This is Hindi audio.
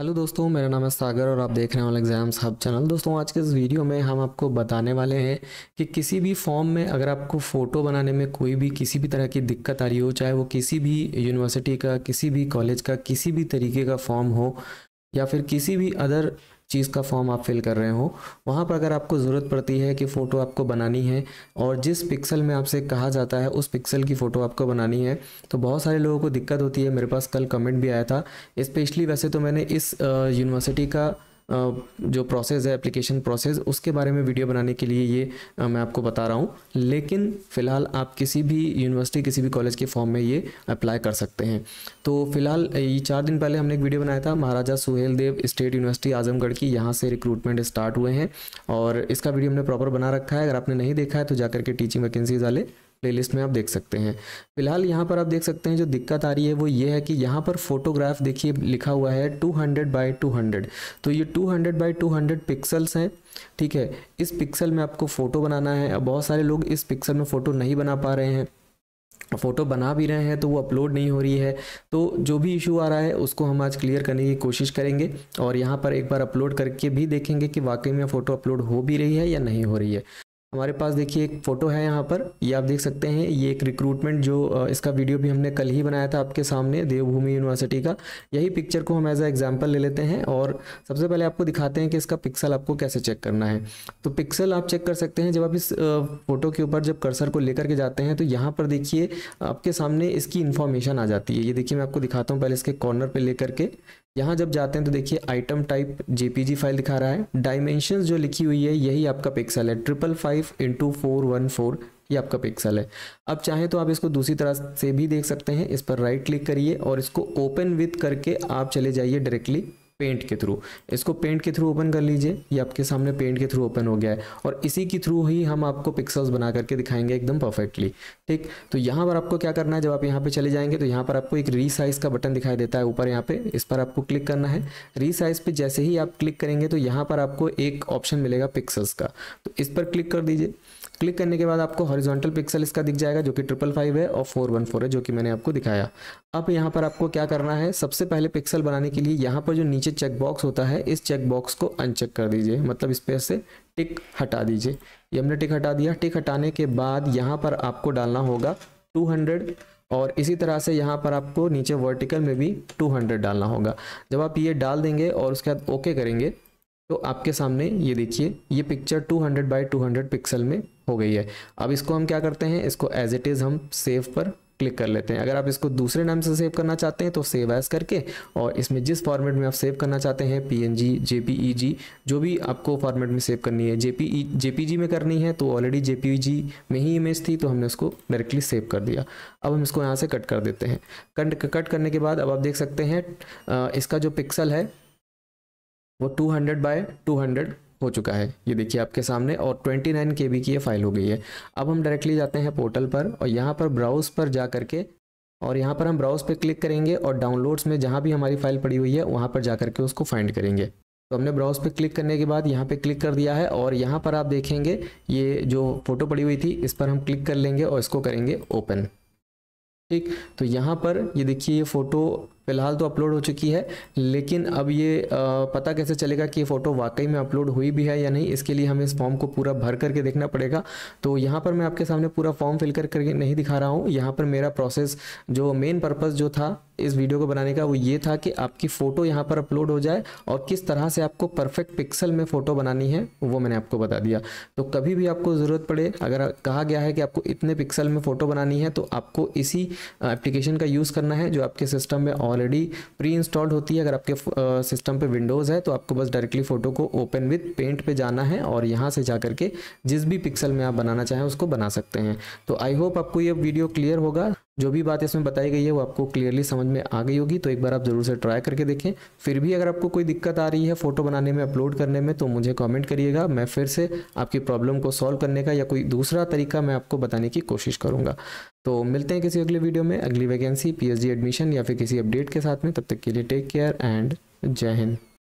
हेलो दोस्तों मेरा नाम है सागर और आप देख रहे हैं ऑल एग्जाम्स हब चैनल दोस्तों आज के इस वीडियो में हम आपको बताने वाले हैं कि किसी भी फॉर्म में अगर आपको फ़ोटो बनाने में कोई भी किसी भी तरह की दिक्कत आ रही हो चाहे वो किसी भी यूनिवर्सिटी का किसी भी कॉलेज का किसी भी तरीके का फॉर्म हो या फिर किसी भी अदर चीज़ का फॉर्म आप फिल कर रहे हो वहाँ पर अगर आपको ज़रूरत पड़ती है कि फ़ोटो आपको बनानी है और जिस पिक्सल में आपसे कहा जाता है उस पिक्सल की फ़ोटो आपको बनानी है तो बहुत सारे लोगों को दिक्कत होती है मेरे पास कल कमेंट भी आया था इस्पेशली वैसे तो मैंने इस यूनिवर्सिटी का जो प्रोसेस है एप्लीकेशन प्रोसेस उसके बारे में वीडियो बनाने के लिए ये मैं आपको बता रहा हूँ लेकिन फ़िलहाल आप किसी भी यूनिवर्सिटी किसी भी कॉलेज के फॉर्म में ये अप्लाई कर सकते हैं तो फिलहाल ये चार दिन पहले हमने एक वीडियो बनाया था महाराजा सुहेल देव स्टेट यूनिवर्सिटी आजमगढ़ की यहाँ से रिक्रूटमेंट स्टार्ट हुए हैं और इसका वीडियो हमने प्रॉपर बना रखा है अगर आपने नहीं देखा है तो जाकर के टीचिंग वैकेंसीज वाले प्लेलिस्ट में आप देख सकते हैं फिलहाल यहाँ पर आप देख सकते हैं जो दिक्कत आ रही है वो ये है कि यहाँ पर फोटोग्राफ देखिए लिखा हुआ है 200 हंड्रेड बाई टू तो ये 200 हंड्रेड बाई टू पिक्सल्स हैं ठीक है इस पिक्सल में आपको फ़ोटो बनाना है अब बहुत सारे लोग इस पिक्सल में फ़ोटो नहीं बना पा रहे हैं फ़ोटो बना भी रहे हैं तो वो अपलोड नहीं हो रही है तो जो भी इशू आ रहा है उसको हम आज क्लियर करने की कोशिश करेंगे और यहाँ पर एक बार अपलोड करके भी देखेंगे कि वाकई में फ़ोटो अपलोड हो भी रही है या नहीं हो रही है हमारे पास देखिए एक फ़ोटो है यहाँ पर ये आप देख सकते हैं ये एक रिक्रूटमेंट जो इसका वीडियो भी हमने कल ही बनाया था आपके सामने देवभूमि यूनिवर्सिटी का यही पिक्चर को हम एज ए एग्जाम्पल ले लेते हैं और सबसे पहले आपको दिखाते हैं कि इसका पिक्सल आपको कैसे चेक करना है तो पिक्सल आप चेक कर सकते हैं जब आप इस फोटो के ऊपर जब कर्सर को लेकर के जाते हैं तो यहाँ पर देखिए आपके सामने इसकी इन्फॉर्मेशन आ जाती है ये देखिए मैं आपको दिखाता हूँ पहले इसके कॉर्नर पर लेकर के यहाँ जब जाते हैं तो देखिए आइटम टाइप जेपीजी फाइल दिखा रहा है डायमेंशन जो लिखी हुई है यही आपका पिक्सल है triple five into four one four ये आपका पिक्सल है अब चाहे तो आप इसको दूसरी तरह से भी देख सकते हैं इस पर राइट क्लिक करिए और इसको ओपन विथ करके आप चले जाइए डायरेक्टली पेंट के थ्रू इसको पेंट के थ्रू ओपन कर लीजिए ये आपके सामने पेंट के थ्रू ओपन हो गया है और इसी के थ्रू ही हम आपको पिक्सल्स बना करके दिखाएंगे एकदम परफेक्टली ठीक तो यहाँ पर आपको क्या करना है जब आप यहाँ पर चले जाएंगे तो यहाँ पर आपको एक रीसाइज का बटन दिखाई देता है ऊपर यहाँ पे इस पर आपको क्लिक करना है रीसाइज पर जैसे ही आप क्लिक करेंगे तो यहाँ पर आपको एक ऑप्शन मिलेगा पिक्सल्स का तो इस पर क्लिक कर दीजिए क्लिक करने के बाद आपको हॉरिजॉन्टल पिक्सल इसका दिख जाएगा जो कि ट्रिपल फाइव है और फोर वन फोर है जो कि मैंने आपको दिखाया अब यहाँ पर आपको क्या करना है सबसे पहले पिक्सल बनाने के लिए यहाँ पर जो नीचे नीचे चेक बॉक्स होता है इस चेक बॉक्स को अनचेक कर दीजिए मतलब इस पर से टिक हटा दीजिए ये हमने टिक हटा दिया टिक हटाने के बाद यहाँ पर आपको डालना होगा 200 और इसी तरह से यहाँ पर आपको नीचे वर्टिकल में भी 200 डालना होगा जब आप ये डाल देंगे और उसके बाद ओके करेंगे तो आपके सामने ये देखिए ये picture 200 hundred by two pixel में हो गई है अब इसको हम क्या करते हैं इसको एज इट इज़ हम सेव पर क्लिक कर लेते हैं अगर आप इसको दूसरे नाम से सेव करना चाहते हैं तो सेव एज करके और इसमें जिस फॉर्मेट में आप सेव करना चाहते हैं P N G J P E G जो भी आपको फॉर्मेट में सेव करनी है जे पी ई जे पी जी में करनी है तो ऑलरेडी जे पी जी में ही इमेज थी तो हमने उसको डायरेक्टली सेव कर दिया अब हम इसको यहाँ से कट कर देते हैं कट कट करने के बाद अब आप देख सकते हैं इसका जो पिक्सल है वो 200 बाय हंड्रेड हो चुका है ये देखिए आपके सामने और 29 नाइन के की ये फाइल हो गई है अब हम डायरेक्टली जाते हैं पोर्टल पर और यहाँ पर ब्राउज पर जा करके और यहाँ पर हम ब्राउज पर क्लिक करेंगे और डाउनलोड्स में जहाँ भी हमारी फाइल पड़ी हुई है वहाँ पर जा करके उसको फाइंड करेंगे तो हमने ब्राउज पे क्लिक करने के बाद यहाँ पे क्लिक कर दिया है और यहाँ पर आप देखेंगे ये जो फ़ोटो पड़ी हुई थी इस पर हम क्लिक कर लेंगे और इसको करेंगे ओपन ठीक तो यहाँ पर ये देखिए ये फ़ोटो फिलहाल तो अपलोड हो चुकी है लेकिन अब ये पता कैसे चलेगा कि ये फ़ोटो वाकई में अपलोड हुई भी है या नहीं इसके लिए हमें इस फॉर्म को पूरा भर करके देखना पड़ेगा तो यहाँ पर मैं आपके सामने पूरा फॉर्म फिल कर करके नहीं दिखा रहा हूँ यहाँ पर मेरा प्रोसेस जो मेन पर्पज़ जो था इस वीडियो को बनाने का वो ये था कि आपकी फ़ोटो यहाँ पर अपलोड हो जाए और किस तरह से आपको परफेक्ट पिक्सल में फ़ोटो बनानी है वो मैंने आपको बता दिया तो कभी भी आपको ज़रूरत पड़े अगर कहा गया है कि आपको इतने पिक्सल में फ़ोटो बनानी है तो आपको इसी एप्लीकेशन का यूज़ करना है जो आपके सिस्टम में और ऑलरेडी प्री इंस्टॉल्ड होती है अगर आपके सिस्टम पे विंडोज़ है तो आपको बस डायरेक्टली फ़ोटो को ओपन विथ पेंट पे जाना है और यहाँ से जा करके जिस भी पिक्सल में आप बनाना चाहें उसको बना सकते हैं तो आई होप आपको ये वीडियो क्लियर होगा जो भी बात इसमें बताई गई है वो आपको क्लियरली समझ में आ गई होगी तो एक बार आप ज़रूर से ट्राई करके देखें फिर भी अगर आपको कोई दिक्कत आ रही है फ़ोटो बनाने में अपलोड करने में तो मुझे कमेंट करिएगा मैं फिर से आपकी प्रॉब्लम को सॉल्व करने का या कोई दूसरा तरीका मैं आपको बताने की कोशिश करूँगा तो मिलते हैं किसी अगले वीडियो में अगली वैकेंसी पी एडमिशन या फिर किसी अपडेट के साथ में तब तक के लिए टेक केयर एंड जय हिंद